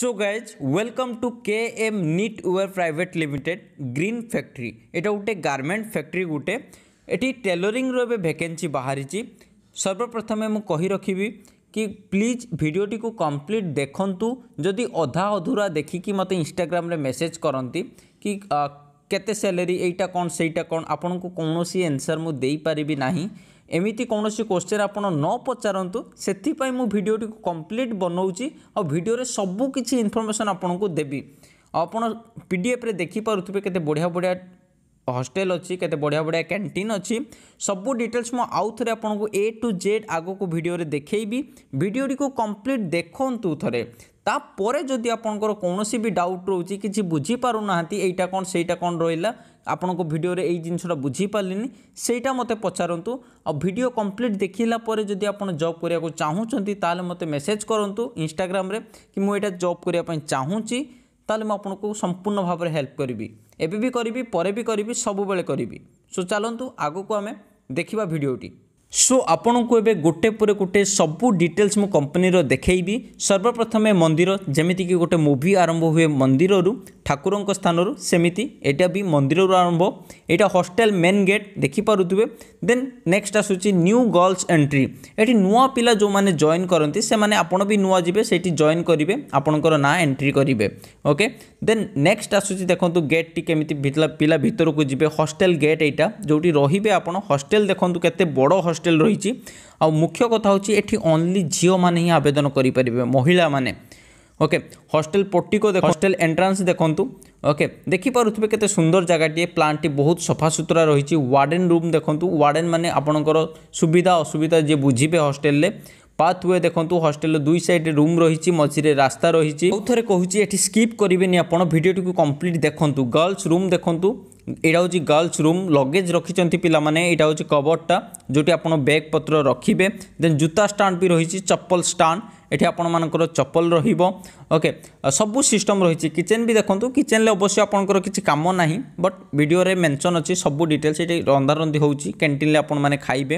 so guys welcome to K M knitwear private limited green factory এটা গোটে garment factory গোটে এটি টেলরিংর এবে ভ্যাকেন্সি বাহারিছি সর্বপ্রথমে মু কহি রাখিবি କି ପ୍ଲିଜ୍ ଭିଡ଼ିଓଟିକୁ କମ୍ପ୍ଲିଟ୍ ଦେଖନ୍ତୁ ଯଦି ଅଧା ଅଧୁରା ଦେଖିକି ମୋତେ ଇନଷ୍ଟାଗ୍ରାମରେ ମେସେଜ୍ କରନ୍ତି କି କେତେ ସାଲେରୀ ଏଇଟା କ'ଣ ସେଇଟା କ'ଣ ଆପଣଙ୍କୁ କୌଣସି ଆନ୍ସର୍ ମୁଁ ଦେଇପାରିବି ନାହିଁ ଏମିତି କୌଣସି କୋଶ୍ଚିନ୍ ଆପଣ ନ ପଚାରନ୍ତୁ ସେଥିପାଇଁ ମୁଁ ଭିଡ଼ିଓଟିକୁ କମ୍ପ୍ଲିଟ୍ ବନାଉଛି ଆଉ ଭିଡ଼ିଓରେ ସବୁ କିଛି ଇନଫର୍ମେସନ୍ ଆପଣଙ୍କୁ ଦେବି ଆଉ ଆପଣ ପି ଡି ଏଫ୍ରେ ଦେଖିପାରୁଥିବେ କେତେ ବଢ଼ିଆ ବଢ଼ିଆ ହଷ୍ଟେଲ ଅଛି କେତେ ବଢ଼ିଆ ବଢ଼ିଆ କ୍ୟାଣ୍ଟିନ୍ ଅଛି ସବୁ ଡିଟେଲ୍ସ ମୁଁ ଆଉ ଥରେ ଆପଣଙ୍କୁ ଏ ଟୁ ଜେଡ଼୍ ଆଗକୁ ଭିଡ଼ିଓରେ ଦେଖେଇବି ଭିଡ଼ିଓଟିକୁ କମ୍ପ୍ଲିଟ୍ ଦେଖନ୍ତୁ ଥରେ ତାପରେ ଯଦି ଆପଣଙ୍କର କୌଣସି ବି ଡାଉଟ୍ ରହୁଛି କିଛି ବୁଝିପାରୁନାହାନ୍ତି ଏଇଟା କ'ଣ ସେଇଟା କ'ଣ ରହିଲା ଆପଣଙ୍କ ଭିଡ଼ିଓରେ ଏଇ ଜିନିଷଟା ବୁଝିପାରିଲିନି ସେଇଟା ମୋତେ ପଚାରନ୍ତୁ ଆଉ ଭିଡ଼ିଓ କମ୍ପ୍ଲିଟ୍ ଦେଖିଲା ପରେ ଯଦି ଆପଣ ଜବ୍ କରିବାକୁ ଚାହୁଁଛନ୍ତି ତାହେଲେ ମୋତେ ମେସେଜ୍ କରନ୍ତୁ ଇନଷ୍ଟାଗ୍ରାମରେ କି ମୁଁ ଏଇଟା ଜବ୍ କରିବା ପାଇଁ ଚାହୁଁଛି ତାହେଲେ ମୁଁ ଆପଣଙ୍କୁ ସମ୍ପୂର୍ଣ୍ଣ ଭାବରେ ହେଲ୍ପ କରିବି ଏବେ ବି କରିବି ପରେ ବି କରିବି ସବୁବେଳେ କରିବି ସୋ ଚାଲନ୍ତୁ ଆଗକୁ ଆମେ ଦେଖିବା ଭିଡ଼ିଓଟି সো আপনার এবে গোটে পরে গোটে সবু ডিটেলস মু কম্পানির দেখেবি সর্বপ্রথমে মন্দির যেমিকি গোটে মুভি আরম্ভ হুয়ে মন্দিরর ঠাকুর স্থানর সেমিতি এটা বি মন্দিরর আরম্ভ এটা হস্টেল মেন গেট দেখিপারে দেন নেক্সট আসুচি নিউ গর্লস এন্ট্রি এটি নূয়া পিলা যে জয়েন করতে সে আপনার বি নূয়া যাবে সেইটি জয়েন করবে আপনার না এন্ট্রি করবে ওকে দেন নেক্সট আসুচি দেখুন গেটটি কেমিতি পিলা ভিতরক যাবে হস্টেল গেট এইটা যেটি রহবে আপনার হস্টেল দেখুন কেতে বড় হস্টেল হোস্টেল রয়েছে আখ্য কথা হচ্ছে এটি অনলি ঝিও মানে হি আবেদন করে পারে মহিলা মানে ওকে হস্টেল পট্টিক দেখ হস্টেল এন্ট্রান্স দেখন্তু ওকে দেখিপারে কেতে সুন্দর জায়গাটিয়ে প্লান্টটি বহুত সফাসুতরা রয়েছে ওয়ার্ডেন রুম দেখন্তু ওয়ার্ডেন মানে আপনার সুবিধা অসুবিধা যে বুঝবে হস্টেলে পাথওয়ে দেখন্তু হস্টেল দুই সাইডে রুম রয়েছে মঝিরে রাস্তা রয়েছে আউথরে কুচি এটি স্কিপ করবেনি আপনার ভিডিওটি কমপ্লিট দেখন্তু গার্লস রুম দেখন্তু ଏଇଟା ହେଉଛି ଗର୍ଲସ ରୁମ୍ ଲଗେଜ୍ ରଖିଛନ୍ତି ପିଲାମାନେ ଏଇଟା ହେଉଛି କଭର୍ଟା ଯେଉଁଠି ଆପଣ ବ୍ୟାଗ୍ ପତ୍ର ରଖିବେ ଦେନ୍ ଜୁତା ଷ୍ଟାଣ୍ଡ ବି ରହିଛି ଚପଲ ଷ୍ଟାଣ୍ଡ ଏଠି ଆପଣମାନଙ୍କର ଚପଲ ରହିବ ଓକେ ସବୁ ସିଷ୍ଟମ୍ ରହିଛି କିଚେନ୍ ବି ଦେଖନ୍ତୁ କିଚେନ୍ରେ ଅବଶ୍ୟ ଆପଣଙ୍କର କିଛି କାମ ନାହିଁ ବଟ୍ ଭିଡ଼ିଓରେ ମେନ୍ସନ୍ ଅଛି ସବୁ ଡିଟେଲ୍ସ ଏଠି ରନ୍ଧାରନ୍ଧି ହେଉଛି କ୍ୟାଣ୍ଟିନ୍ରେ ଆପଣମାନେ ଖାଇବେ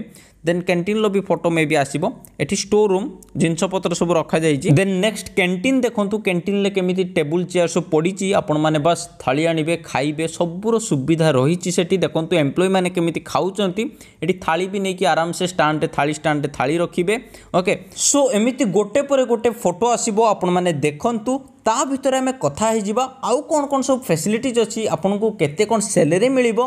ଦେନ୍ କ୍ୟାଣ୍ଟିନ୍ର ବି ଫଟୋ ମେ ବି ଆସିବ ଏଠି ଷ୍ଟୋର୍ ରୁମ୍ ଜିନିଷପତ୍ର ସବୁ ରଖାଯାଇଛି ଦେନ୍ ନେକ୍ସଟ କ୍ୟାଣ୍ଟିନ୍ ଦେଖନ୍ତୁ କ୍ୟାଣ୍ଟିନ୍ରେ କେମିତି ଟେବୁଲ୍ ଚେୟାର ସବୁ ପଡ଼ିଛି ଆପଣମାନେ ବାସ୍ ଥାଳି ଆଣିବେ ଖାଇବେ ସବୁର ସୁବିଧା ରହିଛି ସେଠି ଦେଖନ୍ତୁ ଏମ୍ପ୍ଲୟିମାନେ କେମିତି ଖାଉଛନ୍ତି ଏଠି ଥାଳି ବି ନେଇକି ଆରାମସେ ଷ୍ଟାଣ୍ଡରେ ଥାଳି ଷ୍ଟାଣ୍ଡରେ ଥାଳି ରଖିବେ ଓକେ ସୋ ଏମିତି ଗୋଟେ ଗୋଟେ ପରେ ଗୋଟେ ଫଟୋ ଆସିବ ଆପଣମାନେ ଦେଖନ୍ତୁ ତା ଭିତରେ ଆମେ କଥା ହେଇଯିବା ଆଉ କ'ଣ କ'ଣ ସବୁ ଫ୍ୟାସିଲିଟିଜ୍ ଅଛି ଆପଣଙ୍କୁ କେତେ କ'ଣ ସାଲେରୀ ମିଳିବ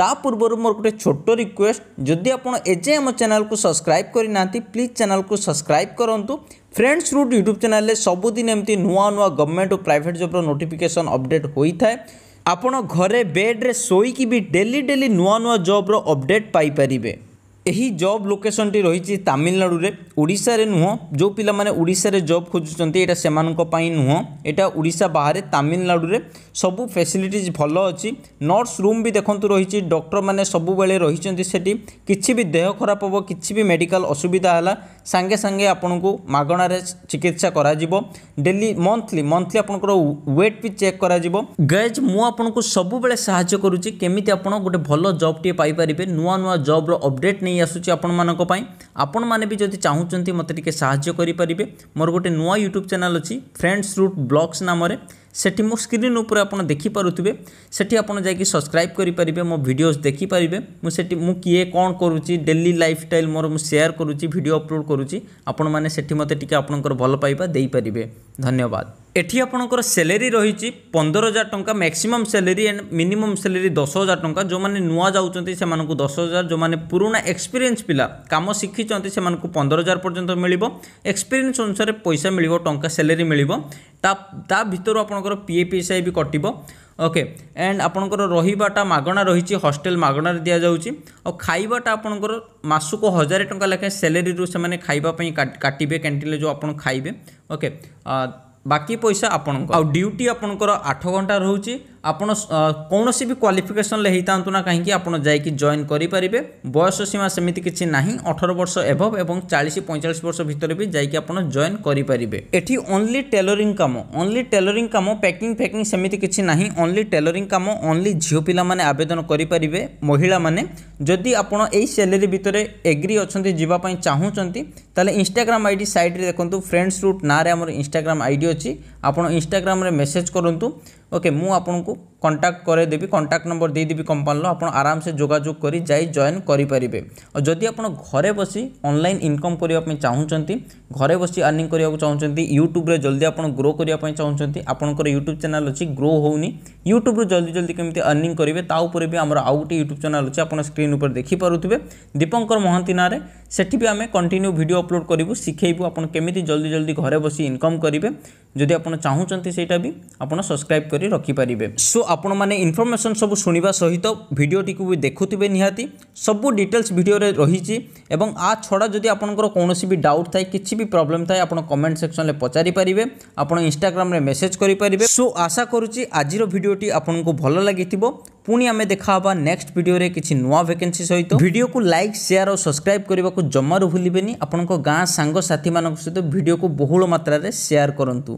ତା ପୂର୍ବରୁ ମୋର ଗୋଟେ ଛୋଟ ରିକ୍ୱେଷ୍ଟ ଯଦି ଆପଣ ଏଯାଏଁ ଆମ ଚ୍ୟାନେଲକୁ ସବସ୍କ୍ରାଇବ୍ କରିନାହାନ୍ତି ପ୍ଲିଜ୍ ଚ୍ୟାନେଲକୁ ସବସ୍କ୍ରାଇବ୍ କରନ୍ତୁ ফ্রেন্ডস রুট ইউট্যুব চ্যানেলে সবুদিন এমতি নূয়া নূয়া গভর্নমেন্ট ও প্রাইভেট জবর নোটিফিকেসন অপডেট হয়ে থাকে আপনার ঘরে বেড্রে শোইকি বি ডেলি ডেলি নূয়া নূয়া জবর অপডেট পাইপারে ଏହି ଜବ୍ ଲୋକେସନଟି ରହିଛି ତାମିଲନାଡ଼ୁରେ ଓଡ଼ିଶାରେ ନୁହଁ ଯେଉଁ ପିଲାମାନେ ଓଡ଼ିଶାରେ ଜବ୍ ଖୋଜୁଛନ୍ତି ଏଇଟା ସେମାନଙ୍କ ପାଇଁ ନୁହଁ ଏଇଟା ଓଡ଼ିଶା ବାହାରେ ତାମିଲନାଡ଼ୁରେ ସବୁ ଫ୍ୟାସିଲିଟିଜ୍ ଭଲ ଅଛି ନର୍ସ ରୁମ୍ ବି ଦେଖନ୍ତୁ ରହିଛି ଡକ୍ଟରମାନେ ସବୁବେଳେ ରହିଛନ୍ତି ସେଠି କିଛି ବି ଦେହ ଖରାପ ହେବ କିଛି ବି ମେଡ଼ିକାଲ ଅସୁବିଧା ହେଲା ସାଙ୍ଗେ ସାଙ୍ଗେ ଆପଣଙ୍କୁ ମାଗଣାରେ ଚିକିତ୍ସା କରାଯିବ ଡେଲି ମନ୍ଥଲି ମନ୍ଥଲି ଆପଣଙ୍କର ୱେଟ୍ ବି ଚେକ୍ କରାଯିବ ଗାଏଜ୍ ମୁଁ ଆପଣଙ୍କୁ ସବୁବେଳେ ସାହାଯ୍ୟ କରୁଛି କେମିତି ଆପଣ ଗୋଟେ ଭଲ ଜବ୍ଟିଏ ପାଇପାରିବେ ନୂଆ ନୂଆ ଜବ୍ର ଅପଡ଼େଟ୍ ନେଇ ନେଇ ଆସୁଛି ଆପଣମାନଙ୍କ ପାଇଁ ଆପଣମାନେ ବି ଯଦି ଚାହୁଁଛନ୍ତି ମୋତେ ଟିକେ ସାହାଯ୍ୟ କରିପାରିବେ ମୋର ଗୋଟେ ନୂଆ ୟୁଟ୍ୟୁବ୍ ଚ୍ୟାନେଲ୍ ଅଛି ଫ୍ରେଣ୍ଡସ୍ ରୁଟ୍ ବ୍ଲଗ୍ସ ନାମରେ সেটি মো স্ক্রিন উপরে আপনার দেখিপারে সেটি আপনার যাই সবসক্রাইব করে পারে মো ভিডিওস দেখিপারে মু সেটি মু কিয়ে কম করুচি ডেলি লাইফস্টাইল মোর মু সেয়ার করুচি ভিডিও অপলোড করুচি আপন মানে সেটি মতো টিকি আপনার ভাল পাইবা দেইপারে ধন্যবাদ এটি আপনার স্যালেরি রয়েছে পনেরো হাজার টঙ্কা maximum salary and minimum salary দশ হাজার টঙ্কা যে নূয়া যাচ্ছেন সে দশ হাজার যে পুরোনা এক্সপিরিয়েন্স পিলা কাম শিখিছেন সে পনেরো হাজার পর্যন্ত মিলব এক্সপিরিয়েন্স অনুসারে পয়সা মিলব টঙ্কা স্যালেরি মিলব ତା ତା ଭିତରୁ ଆପଣଙ୍କର P A P S I ବି କଟିବ ଓକେ ଆଣ୍ଡ ଆପଣଙ୍କର ରହିବାଟା ମାଗଣା ରହିଛି ହଷ୍ଟେଲ ମାଗଣାରେ ଦିଆଯାଉଛି ଆଉ ଖାଇବାଟା ଆପଣଙ୍କର ମାସକୁ ହଜାରେ ଟଙ୍କା ଲେଖାଏଁ ସେଲେରୀରୁ ସେମାନେ ଖାଇବା ପାଇଁ କାଟିବେ କ୍ୟାଣ୍ଟିନ୍ରେ ଯେଉଁ ଆପଣ ଖାଇବେ ଓକେ ବାକି ପଇସା ଆପଣଙ୍କ ଆଉ ଡ୍ୟୁଟି ଆପଣଙ୍କର ଆଠ ଘଣ୍ଟା ରହୁଛି ଆପଣ କୌଣସି ବି କ୍ୱାଲିଫିକେସନ୍ରେ ହେଇଥାନ୍ତୁ ନା କାହିଁକି ଆପଣ ଯାଇକି ଜଏନ୍ କରିପାରିବେ ବୟସ ସୀମା ସେମିତି କିଛି ନାହିଁ ଅଠର ବର୍ଷ ଏଭବ୍ ଏବଂ ଚାଳିଶ ପଇଁଚାଳିଶ ବର୍ଷ ଭିତରେ ବି ଯାଇକି ଆପଣ ଜଏନ୍ କରିପାରିବେ ଏଠି ଓନ୍ଲି ଟେଲରିଂ କାମ ଓନ୍ଲି ଟେଲରିଂ କାମ ପ୍ୟାକିଂ ଫ୍ୟାକିଂ ସେମିତି କିଛି ନାହିଁ ଓନ୍ଲି ଟେଲରିଂ କାମ ଓନ୍ଲି ଝିଅ ପିଲାମାନେ ଆବେଦନ କରିପାରିବେ ମହିଳାମାନେ ଯଦି ଆପଣ ଏଇ ସାଲେରୀ ଭିତରେ ଏଗ୍ରି ଅଛନ୍ତି ଯିବା ପାଇଁ ଚାହୁଁଛନ୍ତି ତାହେଲେ ଇନଷ୍ଟାଗ୍ରାମ ଆଇ ଡି ସାଇଟ୍ରେ ଦେଖନ୍ତୁ ଫ୍ରେଣ୍ଡସ୍ ରୁଟ୍ ନାଁରେ ଆମର ଇନଷ୍ଟାଗ୍ରାମ ଆଇ ଡି ଅଛି ଆପଣ ଇନଷ୍ଟାଗ୍ରାମରେ ମେସେଜ୍ କରନ୍ତୁ ओके मुझे কন্ট্যাক্ট করে দেবি কন্ট্যাক্ট নম্বর দিয়ে দেবি কোম্পানির আপনার আরামসে যোগাযোগ করে যাই জয়েন করে পারিবে যদি আপনার ঘরে বসি অনলাইন ইনকম করা চাহুমান ঘরে বসি আর্নিং করা চাহুমান ইউট্যুব্রে জলদি আপনার গ্রো করা চাহুমান আপনার ইউট্যুব চ্যানেল অছি গ্রো হোনি ইউট্যুব্রু জলদি জলদি কেমি আর্নিং করবে তা উপরে বি আমার আউ গোটে ইউট্যুব চ্যানেল অছি আপনার স্ক্রিন উপরে দেখিপারে দীপঙ্কর মহান্তি নাঁরে সেটি বি আমি কন্টিনিউ ভিডিও অপলোড করবু শিখাইবু আপনার কেমিতি জলদি জলদি ঘরে বসি ইনকম করবে যদি আপনার চাহুমান সেইটা বি আপনার সবসক্রাইব করে রখিপারে সো ଆପଣମାନେ ଇନଫର୍ମେସନ୍ ସବୁ ଶୁଣିବା ସହିତ ଭିଡ଼ିଓଟିକୁ ବି ଦେଖୁଥିବେ ନିହାତି ସବୁ ଡିଟେଲ୍ସ ଭିଡ଼ିଓରେ ରହିଛି ଏବଂ ଆ ଛଡ଼ା ଯଦି ଆପଣଙ୍କର କୌଣସି ବି ଡାଉଟ୍ ଥାଏ କିଛି ବି ପ୍ରୋବ୍ଲେମ୍ ଥାଏ ଆପଣ କମେଣ୍ଟ ସେକ୍ସନରେ ପଚାରିପାରିବେ ଆପଣ ଇନଷ୍ଟାଗ୍ରାମରେ ମେସେଜ୍ କରିପାରିବେ ସୋ ଆଶା କରୁଛି ଆଜିର ଭିଡ଼ିଓଟି ଆପଣଙ୍କୁ ଭଲ ଲାଗିଥିବ ପୁଣି ଆମେ ଦେଖାହେବା ନେକ୍ସଟ ଭିଡ଼ିଓରେ କିଛି ନୂଆ ଭେକେନ୍ସି ସହିତ ଭିଡ଼ିଓକୁ ଲାଇକ୍ ସେୟାର ଆଉ ସବସ୍କ୍ରାଇବ୍ କରିବାକୁ ଜମାରୁ ଭୁଲିବେନି ଆପଣଙ୍କ ଗାଁ ସାଙ୍ଗସାଥିମାନଙ୍କ ସହିତ ଭିଡ଼ିଓକୁ ବହୁଳ ମାତ୍ରାରେ ସେୟାର କରନ୍ତୁ